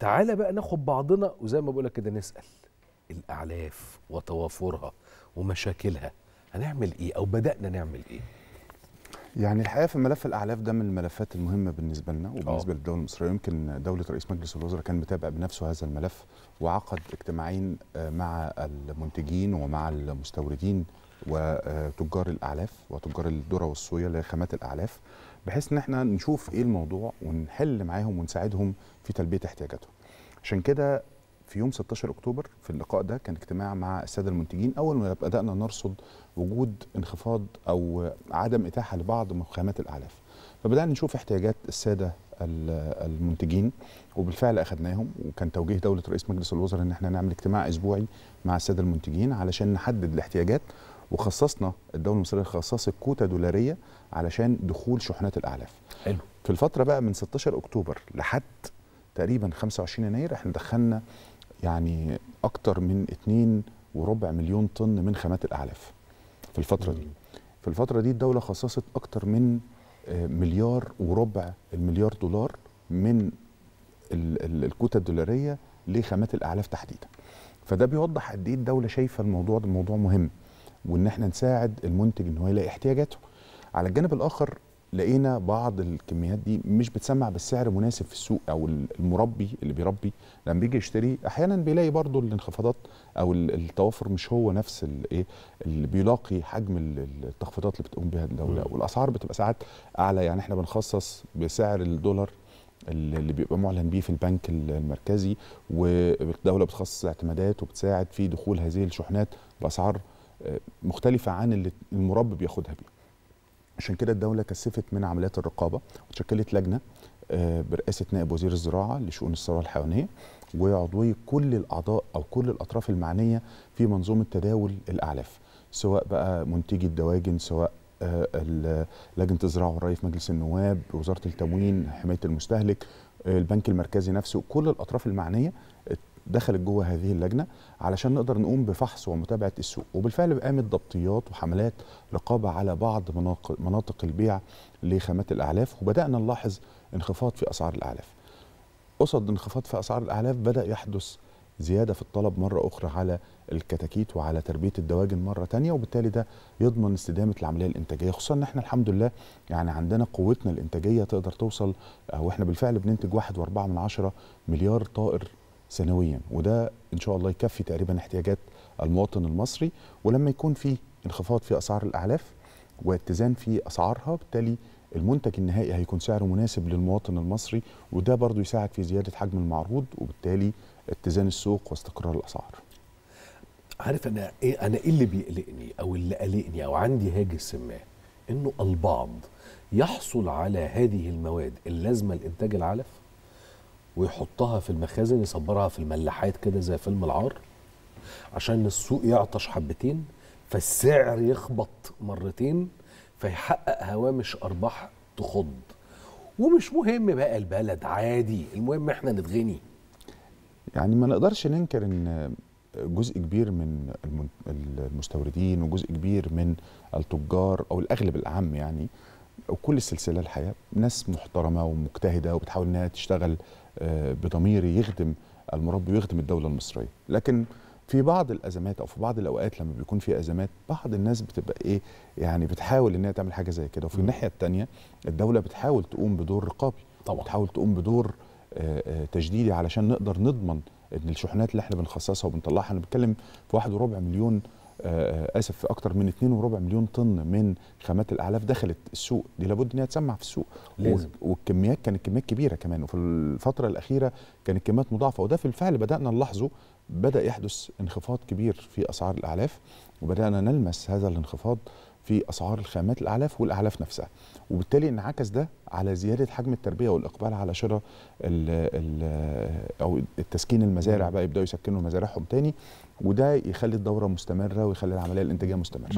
تعالى بقى ناخد بعضنا وزي ما بقولك كده نسال الاعلاف وتوافرها ومشاكلها هنعمل ايه او بدانا نعمل ايه يعني الحقيقه في ملف الاعلاف ده من الملفات المهمه بالنسبه لنا وبالنسبه للدوله آه. المصريه يمكن دوله رئيس مجلس الوزراء كان متابع بنفسه هذا الملف وعقد اجتماعين آه، مع المنتجين ومع المستوردين وتجار الاعلاف وتجار الذره والصويا لخامات الاعلاف بحيث ان احنا نشوف ايه الموضوع ونحل معاهم ونساعدهم في تلبيه احتياجاتهم عشان كده في يوم 16 اكتوبر في اللقاء ده كان اجتماع مع الساده المنتجين اول ما بدانا نرصد وجود انخفاض او عدم اتاحه لبعض خامات الاعلاف فبدانا نشوف احتياجات الساده المنتجين وبالفعل اخذناهم وكان توجيه دوله رئيس مجلس الوزراء ان احنا نعمل اجتماع اسبوعي مع الساده المنتجين علشان نحدد الاحتياجات وخصصنا الدوله المصريه خصصت كوتا دولاريه علشان دخول شحنات الاعلاف حلو في الفتره بقى من 16 اكتوبر لحد تقريبا 25 يناير احنا دخلنا يعني اكتر من 2 وربع مليون طن من خامات الاعلاف في الفتره دي في الفتره دي الدوله خصصت اكتر من آه، مليار وربع المليار دولار من الكوتا الدولاريه لخامات الاعلاف تحديدا فده بيوضح قد ايه الدوله شايفه الموضوع ده موضوع مهم وان احنا نساعد المنتج ان هو يلاقي احتياجاته على الجانب الاخر لقينا بعض الكميات دي مش بتسمع بالسعر مناسب في السوق او المربي اللي بيربي لما بيجي يشتري احيانا بيلاقي برضو الانخفاضات او التوافر مش هو نفس الايه اللي بيلاقي حجم التخفيضات اللي بتقوم بها الدوله والاسعار بتبقى ساعات اعلى يعني احنا بنخصص بسعر الدولار اللي بيبقى معلن بيه في البنك المركزي والدوله بتخصص اعتمادات وبتساعد في دخول هذه الشحنات باسعار مختلفه عن اللي المربي بياخدها بيه عشان كده الدوله كثفت من عمليات الرقابه وتشكلت لجنه آه، برئاسه نائب وزير الزراعه لشؤون الثروه الحيوانيه وعضويه كل الاعضاء او كل الاطراف المعنيه في منظومه تداول الاعلاف سواء بقى منتجي الدواجن سواء آه، لجنه الزراعه والري في مجلس النواب وزاره التموين حمايه المستهلك آه، البنك المركزي نفسه كل الاطراف المعنيه دخلت جوه هذه اللجنه علشان نقدر نقوم بفحص ومتابعه السوق وبالفعل قامت ضبطيات وحملات رقابه على بعض مناطق البيع لخامات الاعلاف وبدانا نلاحظ انخفاض في اسعار الاعلاف قصد انخفاض في اسعار الاعلاف بدا يحدث زياده في الطلب مره اخرى على الكتاكيت وعلى تربيه الدواجن مره ثانيه وبالتالي ده يضمن استدامه العمليه الانتاجيه خصوصا ان احنا الحمد لله يعني عندنا قوتنا الانتاجيه تقدر توصل واحنا بالفعل بننتج 1.4 مليار طائر سنويا وده ان شاء الله يكفي تقريبا احتياجات المواطن المصري ولما يكون في انخفاض في اسعار الاعلاف واتزان في اسعارها بالتالي المنتج النهائي هيكون سعره مناسب للمواطن المصري وده برضو يساعد في زياده حجم المعروض وبالتالي اتزان السوق واستقرار الاسعار عارف انا ايه انا ايه اللي بيقلقني او اللي قلقني او عندي هاجس ما انه البعض يحصل على هذه المواد اللازمه لانتاج العلف ويحطها في المخازن يصبرها في الملاحات كده زي فيلم العار عشان السوق يعطش حبتين فالسعر يخبط مرتين فيحقق هوامش ارباح تخض ومش مهم بقى البلد عادي المهم احنا نتغني يعني ما نقدرش ننكر ان جزء كبير من المستوردين وجزء كبير من التجار او الاغلب الاعم يعني وكل السلسله الحقيقه ناس محترمه ومجتهده وبتحاول انها تشتغل آه، بضمير يخدم المربي ويخدم الدوله المصريه لكن في بعض الازمات او في بعض الاوقات لما بيكون في ازمات بعض الناس بتبقى ايه يعني بتحاول انها تعمل حاجه زي كده وفي الناحيه الثانيه الدوله بتحاول تقوم بدور رقابي طبعا بتحاول تقوم بدور آه، آه، تجديدي علشان نقدر نضمن ان الشحنات اللي احنا بنخصصها وبنطلعها انا بتكلم في واحد وربع مليون آه، اسف في اكتر من 2.4 مليون طن من خامات الاعلاف دخلت السوق دي لابد انها تسمع في السوق لازم. والكميات كانت كميات كبيره كمان وفي الفتره الاخيره كانت كميات مضاعفه وده في الفعل بدانا نلاحظه بدا يحدث انخفاض كبير في اسعار الاعلاف وبدانا نلمس هذا الانخفاض في اسعار الخامات الاعلاف والاعلاف نفسها وبالتالي انعكس ده على زياده حجم التربيه والاقبال على شراء او التسكين المزارع بقى يبداوا يسكنوا مزارعهم تاني وده يخلي الدوره مستمره ويخلي العمليه الانتاجيه مستمره